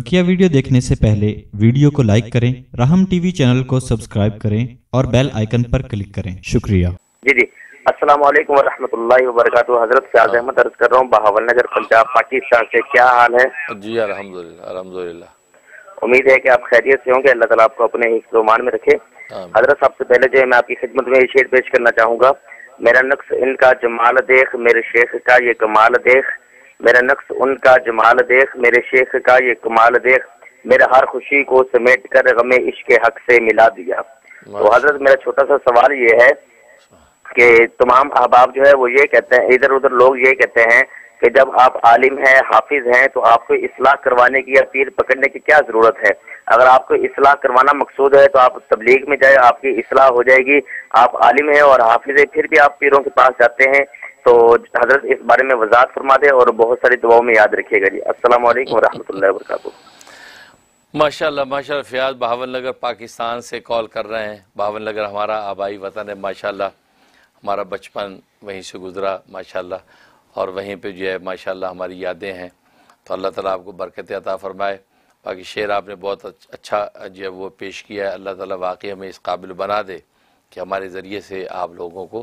बकिया वीडियो देखने से पहले वीडियो को लाइक करें राहम टीवी चैनल को सब्सक्राइब करें और बेल आइकन पर क्लिक करें शुक्रिया जी जी असलम वरहमल वर्क हजरत फयाज अहमद अर्ज कर रहा हूँ बहावल नगर पंजाब पाकिस्तान से क्या हाल है जी अलहमदिल्ला उम्मीद है कि आप खैरियत से होंगे अल्लाह ताला आपको अपने मान में रखे हजरत सबसे पहले जो है मैं आपकी खिदमत में शेर पेश करना चाहूँगा मेरा नक्स इनका जमाल देख मेरे शेख का ये कमाल देख मेरा नक्स उनका जमाल देख मेरे शेख का ये कमाल देख मेरे हर खुशी को समेट कर गमे इश्क हक से मिला दिया तो हजरत मेरा छोटा सा सवाल ये है कि तमाम अहबाब जो है वो ये कहते हैं इधर उधर लोग ये कहते हैं कि जब आप आलिम हैं हाफिज हैं तो आपको इसलाह करवाने की या पीर पकड़ने की क्या ज़रूरत है अगर आपको इसलाह करवाना मकसूद है तो आप तबलीग में जाए आपकी इसलाह हो जाएगी आप आलिम हैं और हाफिज है फिर भी आप पीरों के पास जाते हैं तो हजरत इस बारे में वजात फरमा दे और बहुत सारी दुआओं में याद रखिएगा जी असल वरहमल वरक माशाल्लाह माशाल्लाह फयाज बहावन नगर पाकिस्तान से कॉल कर रहे हैं बहावन नगर हमारा आबाई वतन है माशाल्लाह हमारा बचपन वहीं से गुजरा माशाल्लाह और वहीं पे जो है माशाल्लाह हमारी यादें हैं तो अल्लाह ताला आपको बरकत अता फ़रमाए बाकी शेर आपने बहुत अच्छा जो है वो पेश किया है अल्लाह ताला वाकई हमें इस काबिल बना दे कि हमारे ज़रिए से आप लोगों को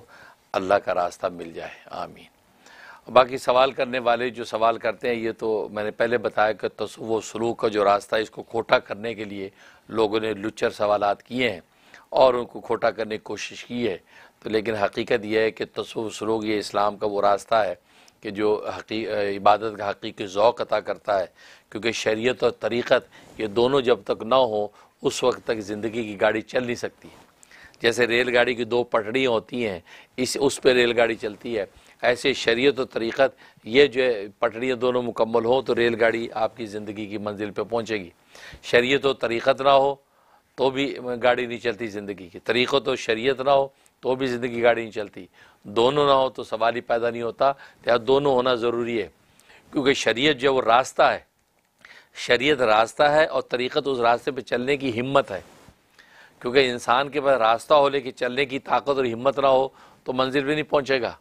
अल्लाह का रास्ता मिल जाए आमीन बाकी सवाल करने वाले जो सवाल करते हैं ये तो मैंने पहले बताया कि तसव सलूक का जो रास्ता है इसको खोटा करने के लिए लोगों ने लुच्चर सवाल किए हैं और उनको खोटा करने की कोशिश की है तो लेकिन हकीकत यह है कि तस्व सलूक ये इस्लाम का वो रास्ता है कि जो हकी इबादत का हकीकी ओक़ अता करता है क्योंकि शरीयत और तरीक़त ये दोनों जब तक ना हो उस वक्त तक ज़िंदगी की गाड़ी चल नहीं सकती है जैसे रेलगाड़ी की दो पटड़ियाँ होती हैं इस उस पर रेलगाड़ी चलती है ऐसे शरीयत और तरीक़त ये जो पटड़ियाँ दोनों मुकम्मल हो तो रेलगाड़ी आपकी ज़िंदगी की मंजिल पर पहुँचेगी शरीयत और तरीक़त ना हो तो भी गाड़ी नहीं चलती ज़िंदगी की तरीक़ो तो शरीयत ना हो तो भी ज़िंदगी गाड़ी नहीं चलती दोनों ना हो तो सवाल ही पैदा नहीं होता तो या दोनों होना ज़रूरी है क्योंकि शरीयत जो वो रास्ता है शरीयत रास्ता है और तरीक़त तो उस रास्ते पर चलने की हिम्मत है क्योंकि इंसान के पास रास्ता हो लेकिन चलने की ताकत और हिम्मत ना हो तो मंजिल भी नहीं पहुँचेगा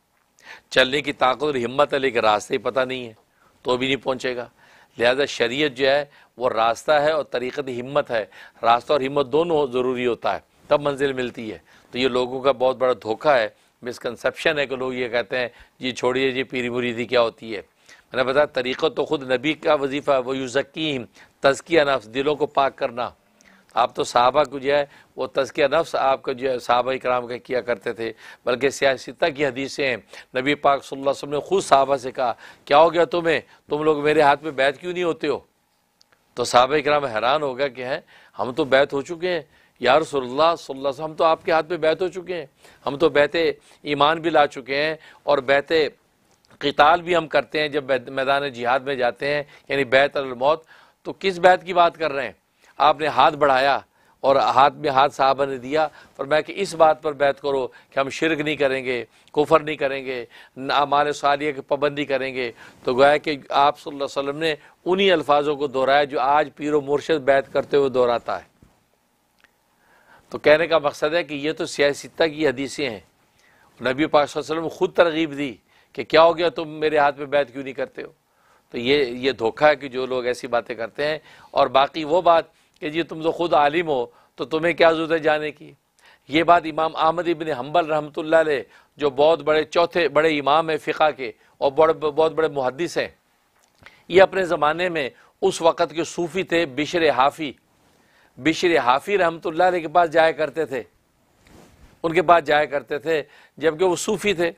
चलने की ताकत और हिम्मत है लेकिन रास्ते ही पता नहीं है तो भी नहीं पहुँचेगा लिहाजा शरीयत जो है वो रास्ता है और तरीक़त हिम्मत है रास्ता और हिम्मत दोनों ज़रूरी होता है तब मंजिल मिलती है तो ये लोगों का बहुत बड़ा धोखा है मिसकनसप्शन है कि लोग ये कहते हैं जी छोड़िए जी पीरी मुरीदी क्या होती है मैंने बताया तरीक़त तो ख़ुद नबी का वजीफ़ा है वो यूज़कीम तज़किया नफ्स दिलों को पाक करना आप तो साहबा को जो है वो तज़किया नफ्स आपका जो है साहबा कराम का किया करते थे बल्कि सियासत की हदीसें हैं नबी पाक सल्लल्लाहु अलैहि वसल्लम ने खुद साहबा से कहा क्या हो गया तुम्हें तुम लोग मेरे हाथ में बैठ क्यों नहीं होते हो तो साहब कराम हैरान होगा कि हैं हम तो बैत हो चुके हैं यार सल्ला सल्ला हम तो आपके हाथ पे बैत हो चुके हैं हम तो बहते ईमान भी ला चुके हैं और बैत कताल भी हम करते हैं जब मैदान जिहाद में जाते हैं यानी बैत अलमौत तो किस बैत की बात कर रहे हैं आपने हाथ बढ़ाया और हाथ में हाथ साहबा ने दिया मैं कि इस बात पर बैत करो कि हम शिरक नहीं करेंगे कुफर नहीं करेंगे हमारे सालिया की पाबंदी करेंगे तो गोया कि आप सल्लल्लाहु अलैहि वसल्लम ने उन्हीं अल्फाजों को दोहराया जो आज पीर व मुर्शद बैत करते हुए दोहराता है तो कहने का मकसद है कि ये तो सियासता की हदीसें हैं नबी पाक वसल्लम खुद तरगीब दी कि क्या हो गया तुम मेरे हाथ में बैत क्यों नहीं करते हो तो ये ये धोखा है कि जो लोग ऐसी बातें करते हैं और बाकी वो बात कि जी तुम तो ख़ुद आलिम हो तो तुम्हें क्या ज़रूरत है जाने की ये बात इमाम आहमद इबन हम्बल रहमत ला जो बहुत बड़े चौथे बड़े इमाम हैं फ़िका के और बड़े बहुत बड़े मुहदस हैं ये अपने ज़माने में उस वक़्त के सूफ़ी थे बिशर हाफ़ी बिशर हाफ़ी ला के पास जाया करते थे उनके पास जाया करते थे जबकि वो सूफ़ी थे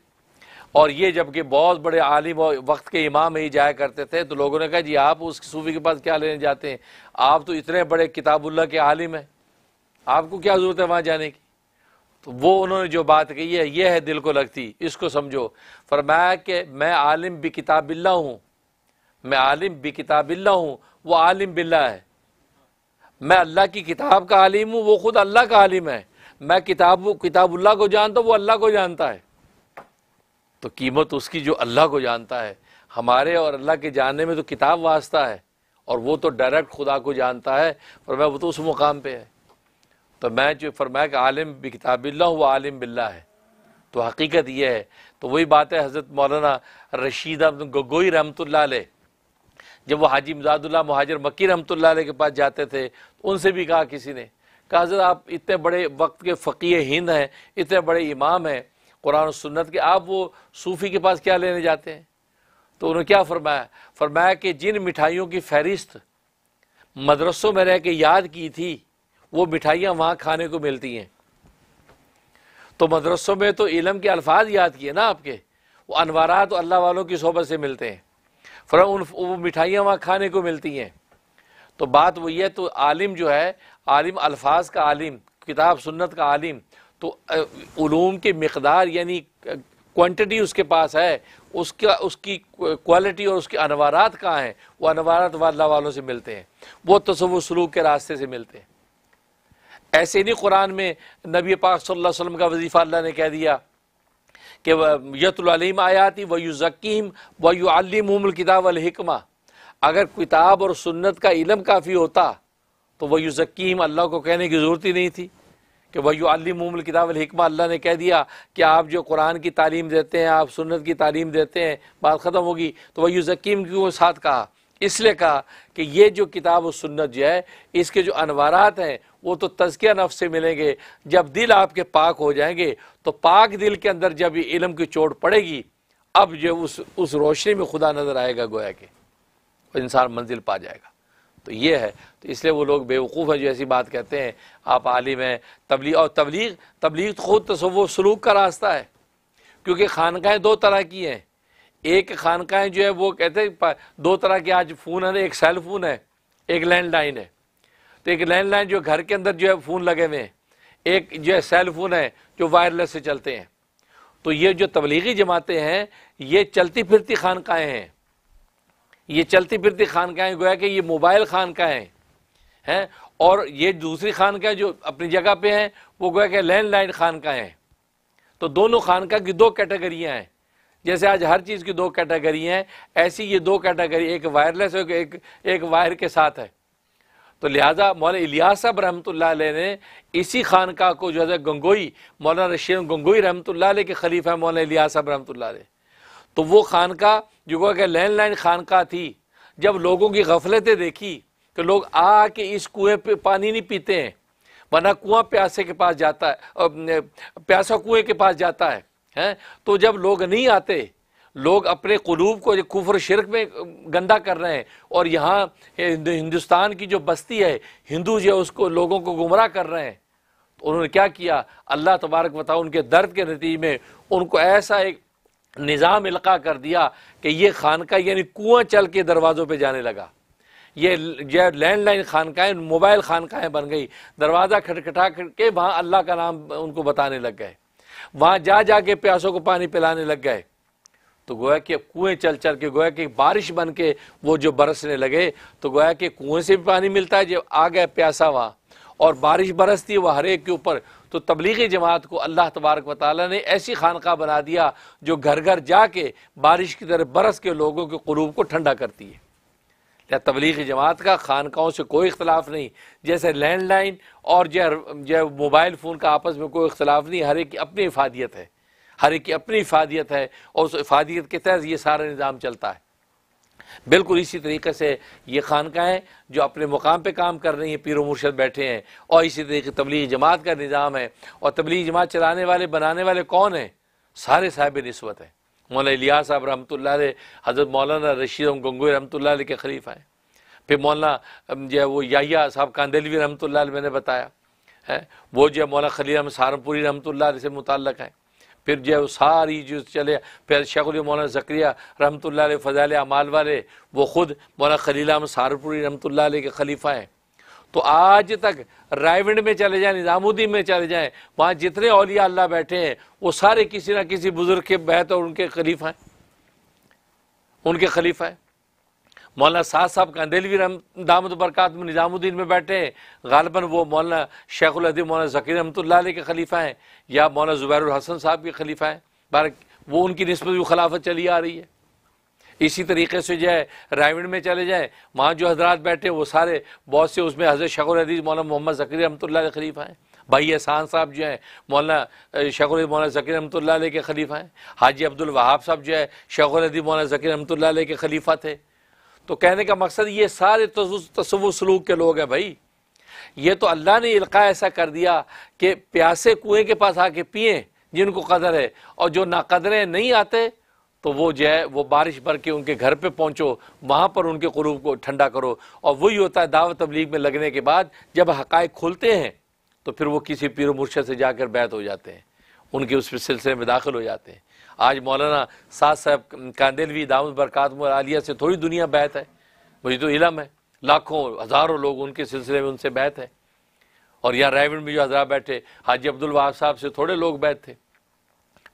और ये जबकि बहुत बड़े आलिम और वक्त के इमाम ही जाया करते थे तो लोगों ने कहा जी आप उस सूफी के पास क्या लेने जाते हैं आप तो इतने बड़े किताबुल्ला के आलिम हैं आपको क्या ज़रूरत है वहाँ जाने की तो वो उन्होंने जो बात कही है ये है दिल को लगती इसको समझो फरमाया कि मैं आलिम बि किताबिल्ला हूँ मैं आलिम बि किताबिल्ला हूँ वो आलिम बिल्ला है मैं अल्लाह की किताब का आलिम हूँ वो खुद अल्लाह का आलिम है मैं किताब किताबुल्ला को जानता हूँ वो अल्लाह को जानता है तो कीमत उसकी जो अल्लाह को जानता है हमारे और अल्लाह के जानने में तो किताब वास्ता है और वो तो डायरेक्ट खुदा को जानता है मैं वो तो उस मुकाम पे है तो मैं जो फरमाया कि आलिम भी किताबिल्ला हुआ आलिम बिल्ला है तो हकीकत ये है तो वही बात है हज़रत मौलाना रशीद गगोई रहमत ला जब वो हाजी मजादुल्ला महाजर मक्की रहमत ला के पास जाते थे तो उनसे भी कहा किसी ने कहा हज़रत आप इतने बड़े वक्त के फ़कीय हिंद हैं इतने बड़े इमाम हैं कुरान और सुन्नत के आप वो सूफ़ी के पास क्या लेने जाते हैं तो उन्होंने क्या फरमाया फरमाया कि जिन मिठाइयों की फहरिस्त मदरसों में रह के याद की थी वो मिठाइयाँ वहाँ खाने को मिलती हैं तो मदरसों में तो इलम के अल्फाज याद किए ना आपके वो तो अल्लाह वालों की सोहबत से मिलते हैं फर उन वो मिठाइयाँ वहाँ खाने को मिलती हैं तो बात वही है तो आलिम जो है आलिम अल्फाज का आलिम किताब सुन्नत का आलिम तो ूम की मकदार यानी क्वान्टिटी उसके पास है उसका उसकी क्वालिटी और उसके अनवारात कहाँ हैं वो अनवारात वाला वालों से मिलते हैं वो तस्व सलूक के रास्ते से मिलते हैं ऐसे नहीं कुरान में नबी पाक सल्लल्लाहु अलैहि वसल्लम का वजीफ़ा अल्लाह ने कह दिया कि यतलम आयाती व यू ज़कीम व यू किताब अलहिकमा अगर किताब और सुन्नत का इलम काफ़ी होता तो वह यू ज़कीम अल्लाह को कहने की ज़रूरत ही नहीं थी कि अली अलमूमल किताब अलहमा अल्लाह ने कह दिया कि आप जो कुरान की तालीम देते हैं आप सुन्नत की तालीम देते हैं बात ख़त्म होगी तो वही ज़कीम क्यों साथ कहा इसलिए कहा कि ये जो किताब और सुन्नत जो है इसके जो अनवारात हैं वो तो तजकिया नफ से मिलेंगे जब दिल आपके पाक हो जाएंगे तो पाक दिल के अंदर जब ये इलम की चोट पड़ेगी अब जो उस उस रोशनी में खुदा नज़र आएगा गोया के इंसान मंजिल पा जाएगा तो ये है तो इसलिए वो लोग बेवकूफ़ हैं जो ऐसी बात कहते हैं आप आलिम हैं तबलीग और तबलीग तबलीग तो खुद तसव सलूक का रास्ता है क्योंकि खानकाएँ दो तरह की हैं एक खानकाएँ जो है वो कहते हैं दो तरह के आज फ़ोन है एक सेल फ़ोन है एक लैंडलाइन है तो एक लैंडलाइन जो घर के अंदर जो है फ़ोन लगे हुए हैं एक जो है सेल फ़ोन है जो वायरलेस से चलते हैं तो ये जो तबलीगी जमातें हैं ये चलती फिरती खानकाएँ हैं ये चलती फिरती खानकाएँ गोया कि ये मोबाइल खानकाएँ हैं और ये दूसरी खानकाएँ जो अपनी जगह पे हैं वो गोया कि लैंडलाइन खानकाएँ हैं तो दोनों खानका की दो कैटेगरियाँ हैं जैसे आज हर चीज़ की दो कैटेगरियाँ हैं ऐसी ये दो कैटेगरी एक वायरलेस और एक एक वायर के साथ है तो लिहाजा मौलाना इलियास साहब रहमतुल्लाह ने इसी खानका को जो है गंगोई मौलाना रशीद गंगोई रहमतुल्लाह के खलीफा मौलाना इलियास साहब रहमतुल्लाह तो वो खानका जो कहा कि लैंडलाइन खानका थी जब लोगों की गफलतें देखी कि तो लोग आ के इस कुएं पे पानी नहीं पीते हैं वरना कुआं प्यासे के पास जाता है प्यासा कुएं के पास जाता है हैं तो जब लोग नहीं आते लोग अपने कलूब को कुफर शिरक में गंदा कर रहे हैं और यहाँ हिंदुस्तान की जो बस्ती है हिंदू जो है उसको लोगों को गुमराह कर रहे हैं तो उन्होंने क्या किया अल्लाह तबारक बताओ उनके दर्द के नतीजे में उनको ऐसा एक निज़ाम इलका कर दिया कि ये खानका यानी कुआं चल के दरवाज़ों पे जाने लगा ये जो लैंडलाइन खानकाएँ मोबाइल खानकाएँ बन गई दरवाज़ा खटखटा के वहाँ अल्लाह का नाम उनको बताने लग गए वहाँ जा जा के प्यासों को पानी पिलाने लग गए तो गोया कि कुएं चल चल के गोया कि बारिश बन के वो जो बरसने लगे तो गोया कि कुएं से भी पानी मिलता है जब आ गया प्यासा वहाँ और बारिश बरसती है वह हर एक के ऊपर तो तबलीगी जमात को अल्लाह तबारक वाली ने ऐसी खानका बना दिया जो घर घर जाके बारिश की तरह बरस के लोगों के कलूब को ठंडा करती है या तबलीगी जमात का खानकाओं से कोई इख्तलाफ नहीं जैसे लैंड लाइन और जो मोबाइल फ़ोन का आपस में कोई इख्तलाफ नहीं हर एक की अपनी इफादियत है हर एक की अपनी इफादियत है और उस इफादियत के तहत ये सारा निज़ाम चलता है बिल्कुल इसी तरीके से ये खानकाहें जो अपने मुकाम पर काम कर रही हैं पीर मुर्शद बैठे हैं और इसी तरीके तबलीग जमात का निज़ाम है और तबलीग जमात चलाने वाले बनाने वाले कौन हैं सारे साहब नस्बत हैं मौलाना इलिया साहब रहमत हज़रत मौलाना रशीद गंगोई रहमत के खरीफ हैं फिर मौलाना जो है वो याहिया साहब कांदेलवी रहमत मैंने बताया है वो जो है मौलाना खलील अहमद सहारनपुरी रहमत से मुतल हैं फिर जो है वो सारी जो चले फिर शेखुल मौलान जक्रिया रहमत ला फ़जाल अमाल वाले वो ख़ुद मौलाना खलील अहमद सहारनपुरी रहमत के खलीफा हैं तो आज तक रायवंड में चले जाएँ निज़ामुद्दीन में चले जाएँ वहाँ जितने अलिया अल्लाह बैठे हैं वो सारे किसी ना किसी बुज़ुर्ग के बहत और उनके खलीफा हैं उनके खलीफा हैं मौलाना साद साहब का अंदेलवी दामद बरकत में निज़ामुद्दीन में बैठे हैं गालबा वो मौलाना उदी मौलाना ज़कीर रमतल के खलीफा हैं या मौलाना ज़ुबैर हसन साहब के खलीफा हैं बार वो उनकी नस्बत भी खिलाफत चली आ रही है इसी तरीके से जो है रायण में चले जाएँ वहाँ जो हजरात बैठे वो सारे बहुत से उसमें हज़रत शेखुल हदीज़ मौलाना मोहम्मद ज़कीर रहमतुल्लाह के खलीफा हैं भाई एहसान साहब जो हैं मौलाना उदी मौलाना ज़कीर रमतल के खलीफा हैं हाजी अब्दुल वहाब साहब जो है उदी मौलाना ज़कीर रमतल के खलीफा थे तो कहने का मकसद ये सारे तस्व सलूक के लोग हैं भाई ये तो अल्लाह ने इल्का ऐसा कर दिया कि प्यासे कुएं के पास आके पिए जिनको कदर है और जो कदरें नहीं आते तो वो जो है वो बारिश भर के उनके घर पे पहुँचो वहाँ पर उनके क्रूब को ठंडा करो और वही होता है दावत तबलीग में लगने के बाद जब हक खुलते हैं तो फिर वो किसी पीर मुर्शद से जाकर बैत हो जाते हैं उनके उस सिलसिले में दाखिल हो जाते हैं आज मौलाना साद साहब कांदेलवी दामद बरकत आलिया से थोड़ी दुनिया बैत है मुझे तो इलम है लाखों हज़ारों लोग उनके सिलसिले में उनसे बैत है और यहाँ रायविंड में जो हजरा बैठे हाजी अब्दुल वहाब साहब से थोड़े लोग बैत थे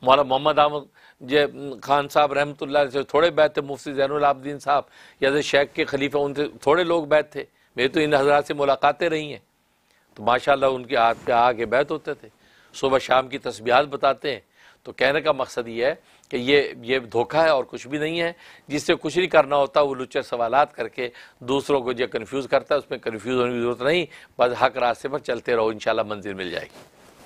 मौलाना मोहम्मद आमद जय खान साहब रहमत से थोड़े बैत थे मुफ्ती जैनलाब्दीन साहब या शेख के खलीफा उनसे थोड़े लोग बैत थे मेरी तो इन हजरा से मुलाकातें रही हैं तो माशाला उनके हाथ पे आके बैत होते थे सुबह शाम की तस्बियात बताते हैं तो कहने का मकसद ये है कि ये ये धोखा है और कुछ भी नहीं है जिससे कुछ नहीं करना होता वो लुच्चे सवाल करके दूसरों को जो कन्फ्यूज़ करता है उसमें कन्फ्यूज़ होने की जरूरत नहीं बस हक रास्ते पर चलते रहो इन मंजिल मिल जाएगी